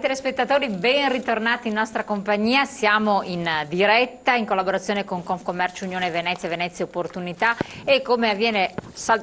Cari telespettatori, ben ritornati in nostra compagnia. Siamo in diretta in collaborazione con Confcommercio Unione Venezia e Venezia Opportunità e come avviene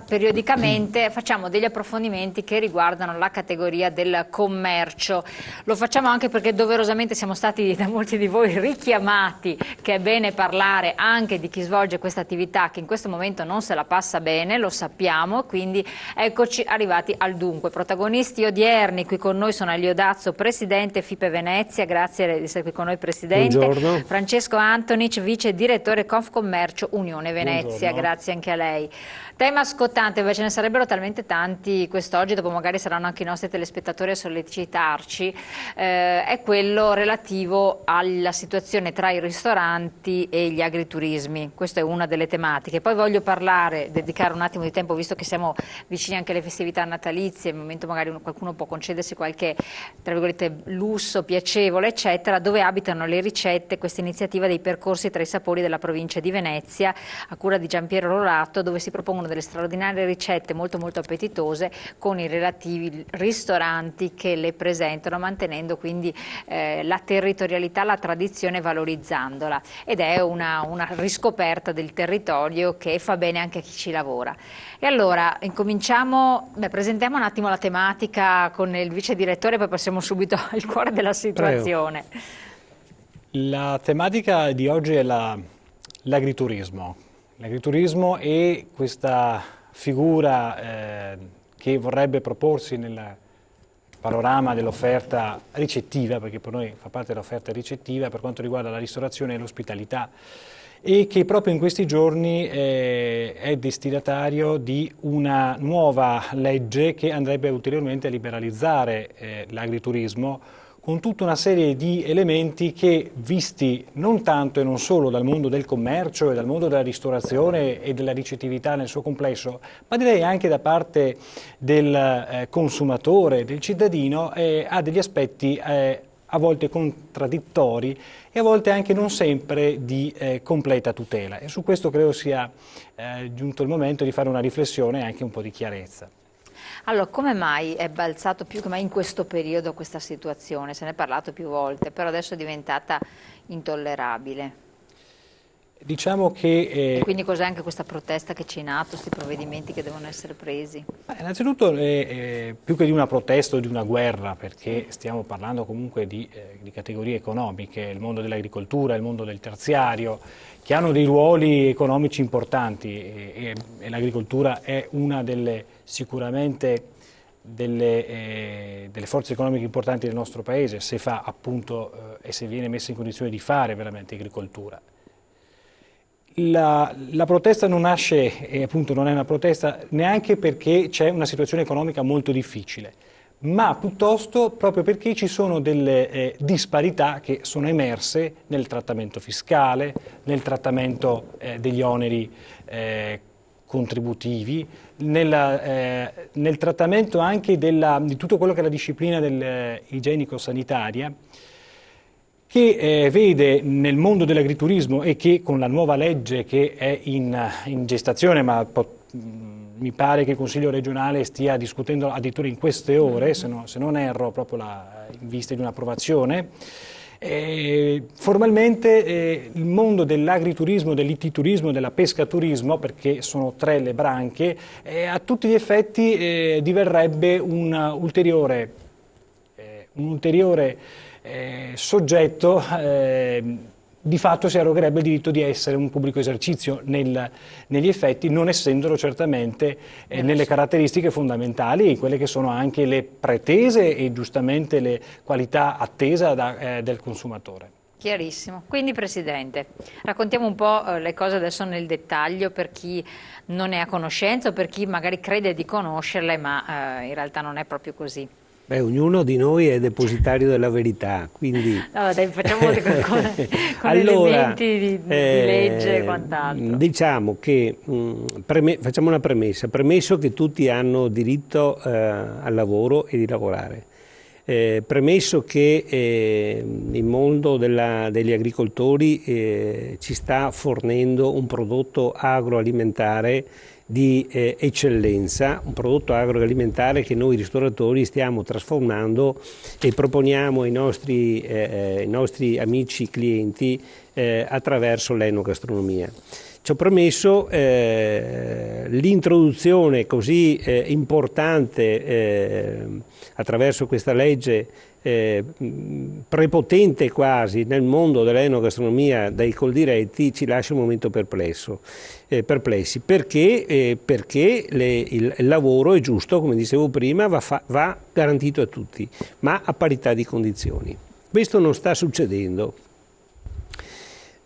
periodicamente facciamo degli approfondimenti che riguardano la categoria del commercio. Lo facciamo anche perché doverosamente siamo stati da molti di voi richiamati che è bene parlare anche di chi svolge questa attività che in questo momento non se la passa bene, lo sappiamo, quindi eccoci arrivati al dunque. Protagonisti odierni qui con noi sono Elio presidente presidente Fipe Venezia, grazie di essere qui con noi Presidente. Buongiorno. Francesco Antonic, vice direttore Confcommercio Unione Venezia, Buongiorno. grazie anche a lei. Tema scottante, beh, ce ne sarebbero talmente tanti quest'oggi, dopo magari saranno anche i nostri telespettatori a sollecitarci, eh, è quello relativo alla situazione tra i ristoranti e gli agriturismi. Questa è una delle tematiche. Poi voglio parlare, dedicare un attimo di tempo, visto che siamo vicini anche alle festività natalizie, al momento magari qualcuno può concedersi qualche, tra virgolette, lusso, piacevole, eccetera, dove abitano le ricette, questa iniziativa dei percorsi tra i sapori della provincia di Venezia, a cura di Giampiero Rorato, dove si propongono delle straordinarie ricette molto molto appetitose con i relativi ristoranti che le presentano, mantenendo quindi eh, la territorialità, la tradizione valorizzandola. Ed è una, una riscoperta del territorio che fa bene anche a chi ci lavora. E allora incominciamo, beh, presentiamo un attimo la tematica con il vice direttore, poi passiamo subito il cuore della situazione. Prego. La tematica di oggi è l'agriturismo. La, l'agriturismo e questa figura eh, che vorrebbe proporsi nel panorama dell'offerta ricettiva, perché per noi fa parte dell'offerta ricettiva per quanto riguarda la ristorazione e l'ospitalità e che proprio in questi giorni eh, è destinatario di una nuova legge che andrebbe ulteriormente a liberalizzare eh, l'agriturismo con tutta una serie di elementi che, visti non tanto e non solo dal mondo del commercio e dal mondo della ristorazione e della ricettività nel suo complesso, ma direi anche da parte del eh, consumatore, del cittadino, eh, ha degli aspetti eh, a volte contraddittori e a volte anche non sempre di eh, completa tutela. E su questo credo sia eh, giunto il momento di fare una riflessione e anche un po' di chiarezza. Allora, come mai è balzato più che mai in questo periodo questa situazione? Se ne è parlato più volte, però adesso è diventata intollerabile. Diciamo che, eh, Quindi cos'è anche questa protesta che c'è in atto, questi provvedimenti che devono essere presi? innanzitutto eh, eh, più che di una protesta o di una guerra, perché stiamo parlando comunque di, eh, di categorie economiche, il mondo dell'agricoltura, il mondo del terziario, che hanno dei ruoli economici importanti e, e, e l'agricoltura è una delle sicuramente delle, eh, delle, forze economiche importanti del nostro Paese, se fa appunto eh, e se viene messa in condizione di fare veramente agricoltura. La, la, protesta non nasce, e eh, appunto non è una protesta, neanche perché c'è una situazione economica molto difficile, ma piuttosto proprio perché ci sono delle eh, disparità che sono emerse nel trattamento fiscale, nel trattamento eh, degli oneri eh, contributivi, nella, eh, nel trattamento anche della, di tutto quello che è la disciplina del, eh, igienico-sanitaria che eh, vede nel mondo dell'agriturismo e che con la nuova legge che è in, in gestazione, ma mm, mi pare che il Consiglio regionale stia discutendo addirittura in queste ore, se, no, se non erro, proprio la, in vista di un'approvazione, eh, formalmente eh, il mondo dell'agriturismo, dell'ittiturismo, della pescaturismo, perché sono tre le branche, eh, a tutti gli effetti eh, diverrebbe un ulteriore un ulteriore eh, soggetto eh, di fatto si arrogherebbe il diritto di essere un pubblico esercizio nel, negli effetti, non essendolo certamente eh, eh nelle caratteristiche fondamentali, quelle che sono anche le pretese e giustamente le qualità attese da, eh, del consumatore. Chiarissimo. Quindi Presidente, raccontiamo un po' eh, le cose adesso nel dettaglio per chi non è a conoscenza o per chi magari crede di conoscerle ma eh, in realtà non è proprio così. Beh, ognuno di noi è depositario della verità, quindi... No, dai, facciamo con, con, con allora, elementi di, di eh, legge e quant'altro. Diciamo che, mh, mm, preme, facciamo una premessa, premesso che tutti hanno diritto eh, al lavoro e di lavorare, eh, premesso che eh, il mondo della, degli agricoltori eh, ci sta fornendo un prodotto agroalimentare di eh, eccellenza, un prodotto agroalimentare che noi ristoratori stiamo trasformando e proponiamo ai nostri, eh, eh ai nostri amici clienti eh, attraverso l'enogastronomia ci ho premesso eh, l'introduzione così eh, importante eh, attraverso questa legge eh, prepotente quasi nel mondo dell'enogastronomia dai coldiretti ci lascia un momento perplesso, eh, perplessi perché, eh, perché le, il, il, lavoro è giusto, come dicevo prima, va, fa, va garantito a tutti, ma a parità di condizioni. Questo non sta succedendo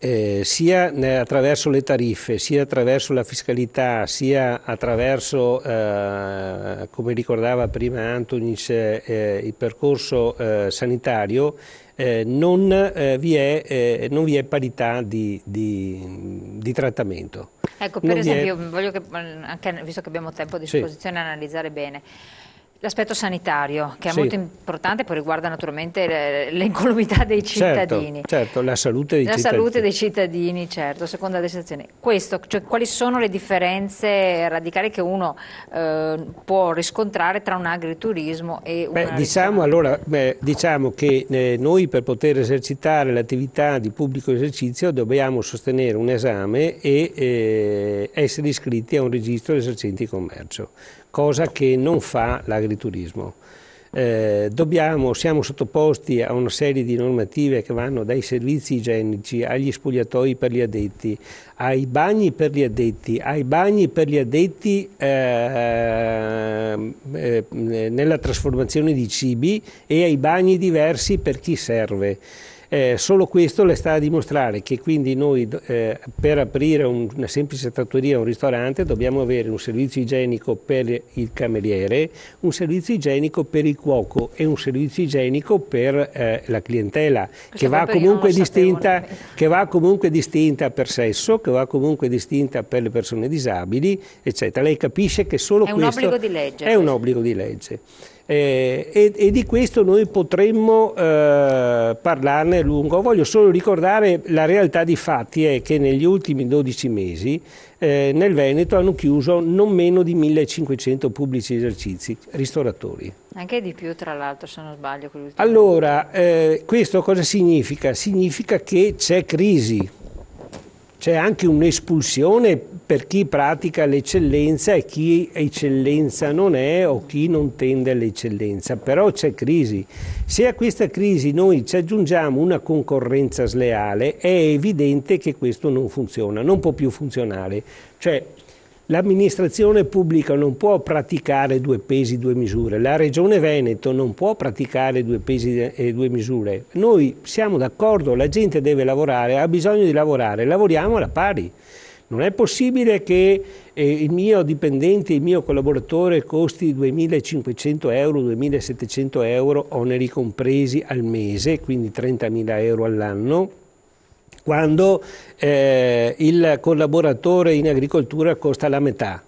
eh, sia attraverso le tariffe, sia attraverso la fiscalità, sia attraverso, eh, come ricordava prima Antonis, eh, eh il percorso eh, sanitario, eh, non vi, è, non, vi è, parità di, di, di trattamento. Ecco, per non esempio, è... voglio che, anche, visto che abbiamo tempo a disposizione, sì. analizzare bene. L'aspetto sanitario, che è sì. molto importante, poi riguarda naturalmente l'incolumità dei certo, cittadini. Certo, certo, la salute dei la cittadini. La salute dei cittadini, certo, secondo destinazione. Questo, cioè, quali sono le differenze radicali che uno eh, può riscontrare tra un agriturismo e un beh, diciamo, allora, beh, diciamo che eh, noi per poter esercitare l'attività di pubblico esercizio dobbiamo sostenere un esame e eh, essere iscritti a un registro di esercenti di commercio, cosa che non fa l'agricoltura l'agriturismo. Eh, dobbiamo, siamo sottoposti a una serie di normative che vanno dai servizi igienici agli spogliatoi per gli addetti, ai bagni per gli addetti, ai bagni per gli addetti eh, eh, nella trasformazione di cibi e ai bagni diversi per chi serve. Eh, solo questo le sta a dimostrare che quindi noi eh, per aprire un, una semplice trattoria o un ristorante dobbiamo avere un servizio igienico per il cameriere, un servizio igienico per il cuoco e un servizio igienico per eh, la clientela che va, distinta, che va, comunque distinta, per sesso, che va comunque distinta per le persone disabili, eccetera. Lei capisce che solo è questo un obbligo di legge, è questo. un obbligo di legge. Eh, e, e, di questo noi potremmo eh, parlarne a lungo. Voglio solo ricordare la realtà di fatti è che negli ultimi 12 mesi eh, nel Veneto hanno chiuso non meno di 1500 pubblici esercizi, ristoratori. Anche di più tra l'altro se non sbaglio. Allora, eh, questo cosa significa? Significa che c'è crisi, c'è anche un'espulsione per chi pratica l'eccellenza e chi eccellenza non è o chi non tende all'eccellenza, però c'è crisi. Se a questa crisi noi ci aggiungiamo una concorrenza sleale è evidente che questo non funziona, non può più funzionare. Cioè, L'amministrazione pubblica non può praticare due pesi, e due misure, la Regione Veneto non può praticare due pesi e eh, due misure. Noi siamo d'accordo, la gente deve lavorare, ha bisogno di lavorare, lavoriamo alla pari. Non è possibile che eh, il mio dipendente, il mio collaboratore costi 2.500 euro, 2.700 euro, oneri compresi al mese, quindi 30.000 euro all'anno quando eh, il collaboratore in agricoltura costa la metà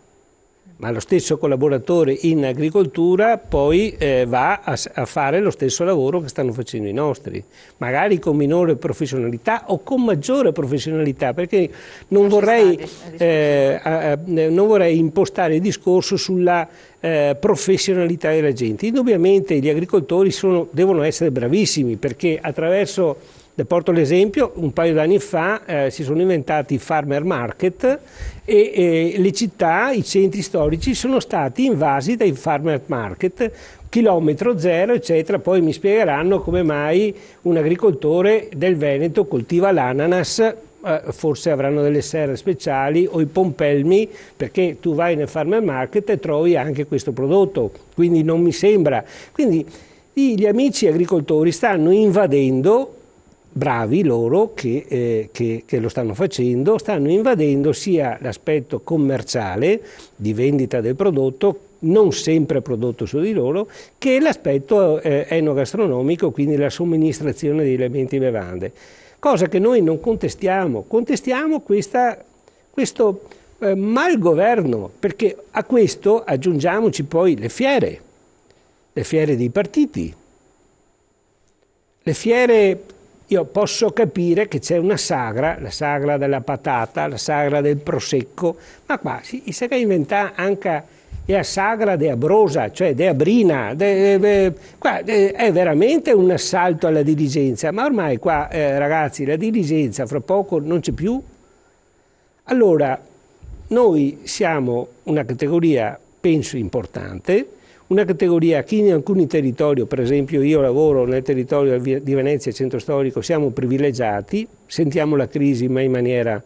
ma lo stesso collaboratore in agricoltura poi eh, va a, a, fare lo stesso lavoro che stanno facendo i nostri, magari con minore professionalità o con maggiore professionalità, perché non, vorrei, eh, a, eh, non vorrei, impostare il discorso sulla eh, professionalità della gente. Indubbiamente gli agricoltori sono, devono essere bravissimi perché attraverso le porto l'esempio, un paio d'anni fa eh, si sono inventati i farmer market e, e le città, i centri storici sono stati invasi dai farmer market, chilometro zero, eccetera. Poi mi spiegheranno come mai un agricoltore del Veneto coltiva l'ananas eh, forse avranno delle serre speciali o i pompelmi perché tu vai nel farmer market e trovi anche questo prodotto quindi non mi sembra quindi gli amici agricoltori stanno invadendo bravi loro che, eh, che, che, lo stanno facendo, stanno invadendo sia l'aspetto commerciale di vendita del prodotto, non sempre prodotto su di loro, che l'aspetto eh, enogastronomico, quindi la somministrazione di elementi e bevande. Cosa che noi non contestiamo, contestiamo questa, questo eh, mal perché a questo aggiungiamoci poi le fiere, le fiere dei partiti, le fiere io posso capire che c'è una sagra, la sagra della patata, la sagra del prosecco, ma qua si, si inventa anche la sagra de Abrosa, cioè de Abrina. De, de, qua de, è veramente un assalto alla diligenza, ma ormai qua, eh, ragazzi, la diligenza fra poco non c'è più. Allora, noi siamo una categoria, penso, importante, una categoria che in alcuni territori, per esempio io lavoro nel territorio di Venezia, centro storico, siamo privilegiati, sentiamo la crisi ma in maniera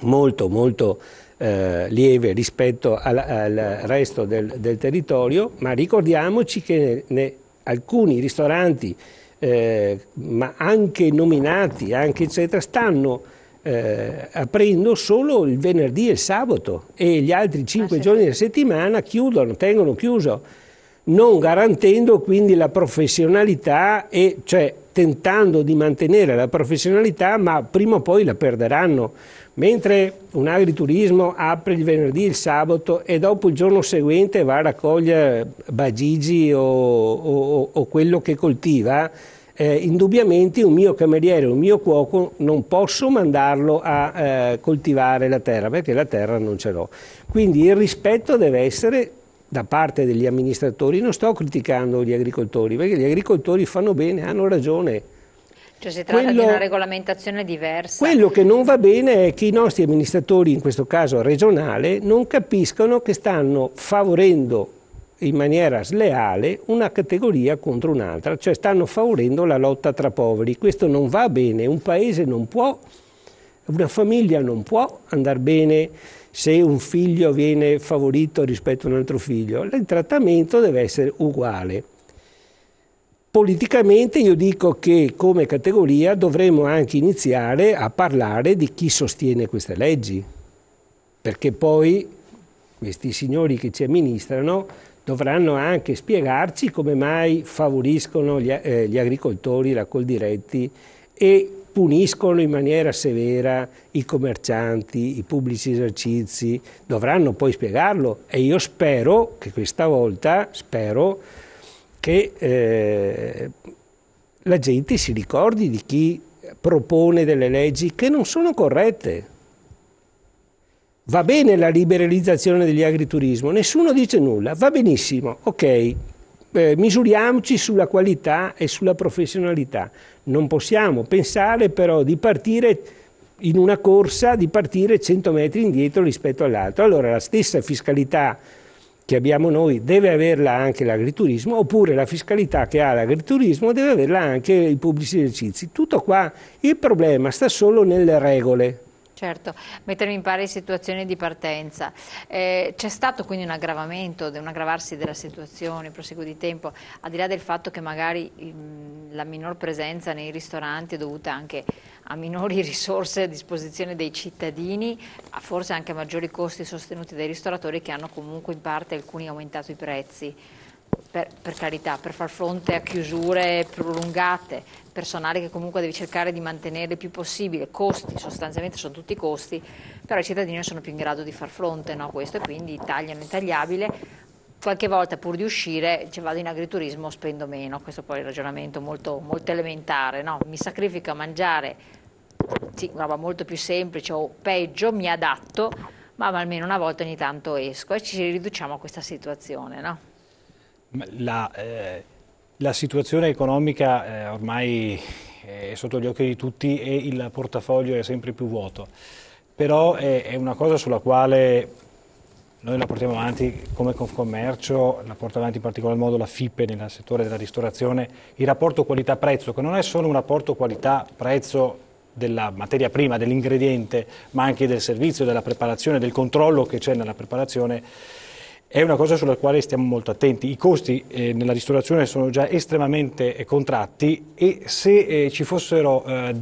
molto molto eh, lieve rispetto al, al resto del, del, territorio, ma ricordiamoci che ne, ne, alcuni ristoranti, eh, ma anche nominati, anche eccetera, stanno eh, aprendo solo il venerdì e il sabato e gli altri cinque ah, giorni della settimana chiudono, tengono chiuso, non garantendo quindi la professionalità e cioè tentando di mantenere la professionalità ma prima o poi la perderanno. Mentre un agriturismo apre il venerdì, e il sabato e dopo il giorno seguente va a raccogliere bagigi o, o, o quello che coltiva, eh, indubbiamente un mio cameriere, un mio cuoco non posso mandarlo a eh, coltivare la terra perché la terra non ce l'ho. Quindi il rispetto deve essere da parte degli amministratori, non sto criticando gli agricoltori perché gli agricoltori fanno bene, hanno ragione. Cioè si tratta quello, di una regolamentazione diversa. Quello che non va bene è che i nostri amministratori, in questo caso regionale, non capiscono che stanno favorendo in maniera sleale una categoria contro un'altra, cioè stanno favorendo la lotta tra poveri. Questo non va bene, un paese non può, una famiglia non può andare bene se un figlio viene favorito rispetto a un altro figlio, il trattamento deve essere uguale. Politicamente io dico che come categoria dovremmo anche iniziare a parlare di chi sostiene queste leggi, perché poi questi signori che ci amministrano dovranno anche spiegarci come mai favoriscono gli, eh, gli agricoltori la Coldiretti e puniscono in maniera severa i commercianti, i pubblici esercizi, dovranno poi spiegarlo e io spero che questa volta, spero che eh, la gente si ricordi di chi propone delle leggi che non sono corrette, Va bene la liberalizzazione degli agriturismo, nessuno dice nulla, va benissimo, ok, eh, misuriamoci sulla qualità e sulla professionalità. Non possiamo pensare però di partire in una corsa, di partire 100 metri indietro rispetto all'altro. Allora la stessa fiscalità che abbiamo noi deve averla anche l'agriturismo, oppure la fiscalità che ha l'agriturismo deve averla anche i pubblici esercizi. Tutto qua, il problema sta solo nelle regole. Certo, mettermi in pari situazioni di partenza. Eh, c'è stato quindi un aggravamento, un aggravarsi della situazione, proseguo di tempo, al di là del fatto che magari la minor presenza nei ristoranti è dovuta anche a minori risorse a disposizione dei cittadini, a forse anche a maggiori costi sostenuti dai ristoratori che hanno comunque in parte alcuni aumentato i prezzi per, per, carità, per far fronte a chiusure prolungate, personale che comunque devi cercare di mantenere il più possibile, costi, sostanzialmente sono tutti costi, però i cittadini non sono più in grado di far fronte a no, questo e quindi tagliano è tagliabile. Qualche volta pur di uscire cioè, vado in agriturismo, spendo meno, questo poi è un ragionamento molto, molto elementare, no? mi sacrifico a mangiare sì, una roba molto più semplice o peggio, mi adatto, ma almeno una volta ogni tanto esco e ci riduciamo a questa situazione. No? La, eh, la situazione economica eh, ormai eh, è sotto gli occhi di tutti e il portafoglio è sempre più vuoto, però è, è una cosa sulla quale noi la portiamo avanti come Confcommercio, la porta avanti in particolar modo la FIPE nel settore della ristorazione, il rapporto qualità-prezzo, che non è solo un rapporto qualità-prezzo della materia prima, dell'ingrediente, ma anche del servizio, della preparazione, del controllo che c'è nella preparazione è una cosa sulla quale stiamo molto attenti. I costi eh, nella ristorazione sono già estremamente eh, contratti e se eh, ci fossero eh,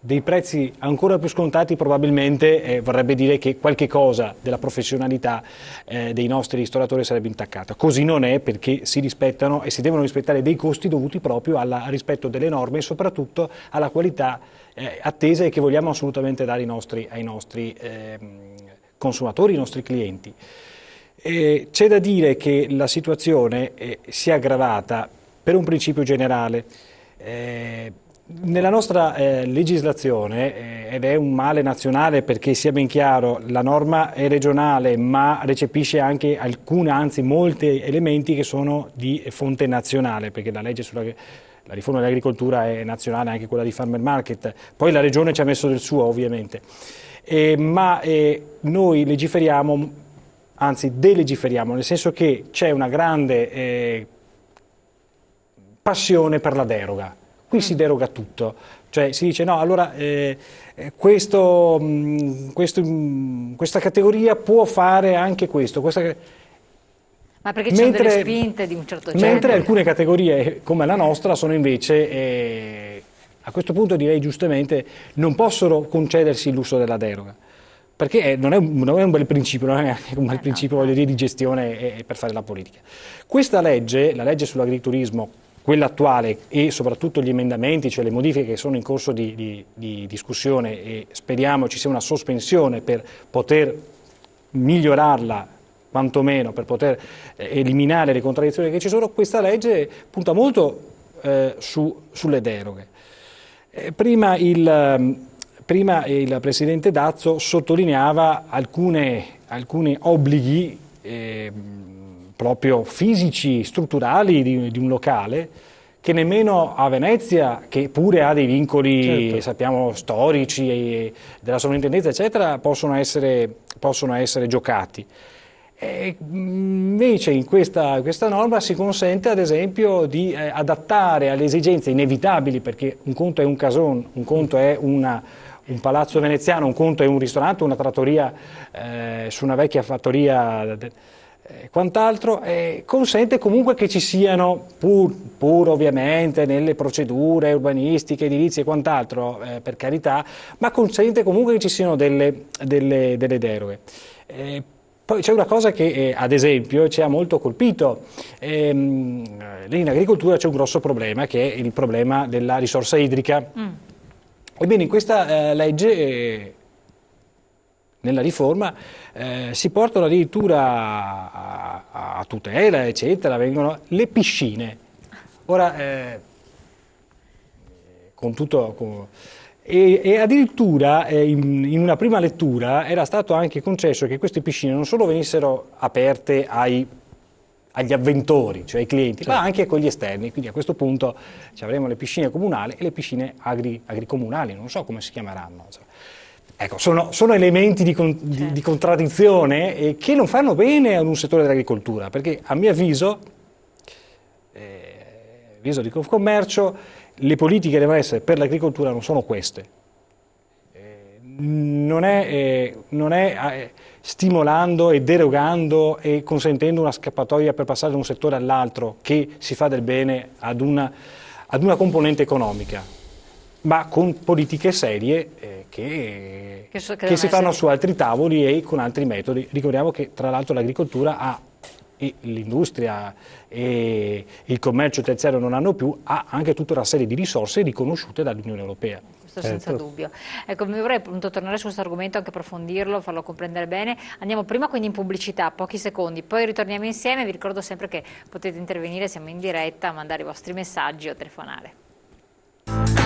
dei prezzi ancora più scontati probabilmente eh, vorrebbe dire che qualche cosa della professionalità dei nostri ristoratori sarebbe intaccata. Così non è perché si rispettano e si devono rispettare dei costi dovuti proprio al rispetto delle norme e soprattutto alla qualità attesa e che vogliamo assolutamente dare ai nostri, ai nostri ehm, consumatori, ai nostri clienti. Eh, c'è da dire che la situazione eh, si è aggravata per un principio generale. Eh, nella nostra eh, legislazione, eh, ed è un male nazionale perché sia ben chiaro, la norma è regionale ma recepisce anche alcuni, anzi molti elementi che sono di fonte nazionale, perché la legge sulla la riforma dell'agricoltura è nazionale, anche quella di Farmer Market, poi la regione ci ha messo del suo ovviamente, eh, ma noi legiferiamo anzi delegiferiamo, nel senso che c'è una grande eh, passione per la deroga. Qui mm. si deroga tutto, cioè si dice no, allora eh, eh questo, mh, mm, questo, mh, mm, questa categoria può fare anche questo. Questa, ma perché ci sono delle spinte di un certo genere? Mentre alcune categorie eh, come la nostra sono invece, eh, a questo punto direi giustamente, non possono concedersi il lusso della deroga perché non è, un, non è un bel principio, non è neanche un bel eh principio voglio dire, di gestione eh, per fare la politica. Questa legge, la legge sull'agriturismo, quella attuale e soprattutto gli emendamenti, cioè le modifiche che sono in corso di, di, di discussione e speriamo ci sia una sospensione per poter migliorarla quantomeno per poter eh, eliminare le contraddizioni che ci sono, questa legge punta molto eh, su, sulle deroghe. Eh, prima il, ehm, Prima il Presidente Dazzo sottolineava alcune, alcuni obblighi eh, proprio fisici, strutturali di, di, un locale, che nemmeno a Venezia, che pure ha dei vincoli, certo. sappiamo, storici, della sovrintendenza, eccetera, possono essere, possono essere giocati. E invece in questa, questa, norma si consente ad esempio di eh, adattare alle esigenze inevitabili, perché un conto è un casone, un conto è una, un palazzo veneziano, un conto è un ristorante, una trattoria eh, su una vecchia fattoria eh, e quant'altro, eh, consente comunque che ci siano, pur, pur, ovviamente nelle procedure urbanistiche, edilizie e quant'altro, eh, per carità, ma consente comunque che ci siano delle, delle, delle deroghe. Eh, poi c'è una cosa che, eh, ad esempio, ci ha molto colpito. Ehm, lì in agricoltura c'è un grosso problema, che è il problema della risorsa idrica. Mm Ebbene, in questa eh, legge, eh, nella riforma, eh, si portano addirittura a, a, tutela, eccetera, vengono le piscine. Ora, eh, con tutto... Con, e, e, addirittura eh, in, in, una prima lettura era stato anche concesso che queste piscine non solo venissero aperte ai agli avventori, cioè ai clienti, certo. ma anche con gli esterni. Quindi a questo punto avremo le piscine comunali e le piscine agri, agricomunali, non so come si chiameranno. Cioè. Ecco, sono, sono, elementi di, con, certo. di, di certo. contraddizione eh, che non fanno bene ad un settore dell'agricoltura, perché a mio avviso, eh, avviso di Confcommercio, le politiche che devono essere per l'agricoltura non sono queste non è, eh, non è eh, stimolando e derogando e consentendo una scappatoia per passare da un settore all'altro che si fa del bene ad una, ad una componente economica, ma con politiche serie eh, che, che, so, che si fanno serie. su altri tavoli e con altri metodi. Ricordiamo che tra l'altro l'agricoltura ha l'industria e il commercio terziario non hanno più, ha anche tutta una serie di risorse riconosciute dall'Unione Europea questo certo. senza dubbio. Ecco, vorrei appunto tornare su questo argomento, anche approfondirlo, farlo comprendere bene. Andiamo prima quindi in pubblicità, pochi secondi, poi ritorniamo insieme. Vi ricordo sempre che potete intervenire, siamo in diretta, mandare i vostri messaggi o telefonare.